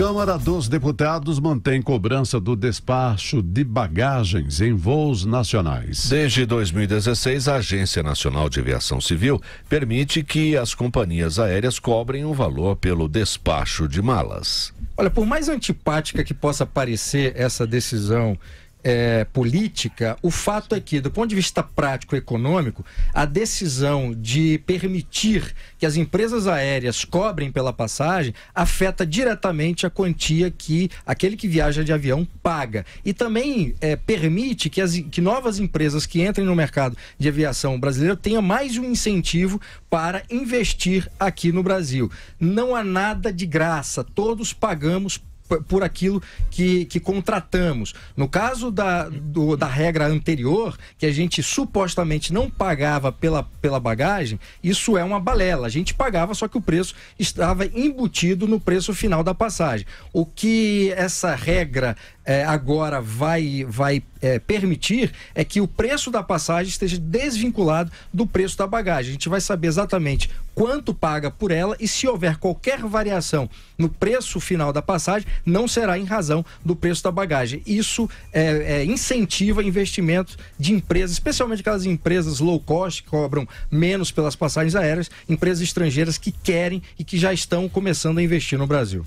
Câmara dos Deputados mantém cobrança do despacho de bagagens em voos nacionais. Desde 2016, a Agência Nacional de Aviação Civil permite que as companhias aéreas cobrem um valor pelo despacho de malas. Olha, por mais antipática que possa parecer essa decisão é, política, o fato é que, do ponto de vista prático econômico, a decisão de permitir que as empresas aéreas cobrem pela passagem afeta diretamente a quantia que aquele que viaja de avião paga. E também é, permite que, as, que novas empresas que entrem no mercado de aviação brasileira tenham mais um incentivo para investir aqui no Brasil. Não há nada de graça, todos pagamos por aquilo que, que contratamos. No caso da, do, da regra anterior, que a gente supostamente não pagava pela, pela bagagem, isso é uma balela. A gente pagava, só que o preço estava embutido no preço final da passagem. O que essa regra é, agora vai, vai é, permitir é que o preço da passagem esteja desvinculado do preço da bagagem. A gente vai saber exatamente quanto paga por ela e se houver qualquer variação no preço final da passagem, não será em razão do preço da bagagem. Isso é, é, incentiva investimento de empresas, especialmente aquelas empresas low cost que cobram menos pelas passagens aéreas, empresas estrangeiras que querem e que já estão começando a investir no Brasil.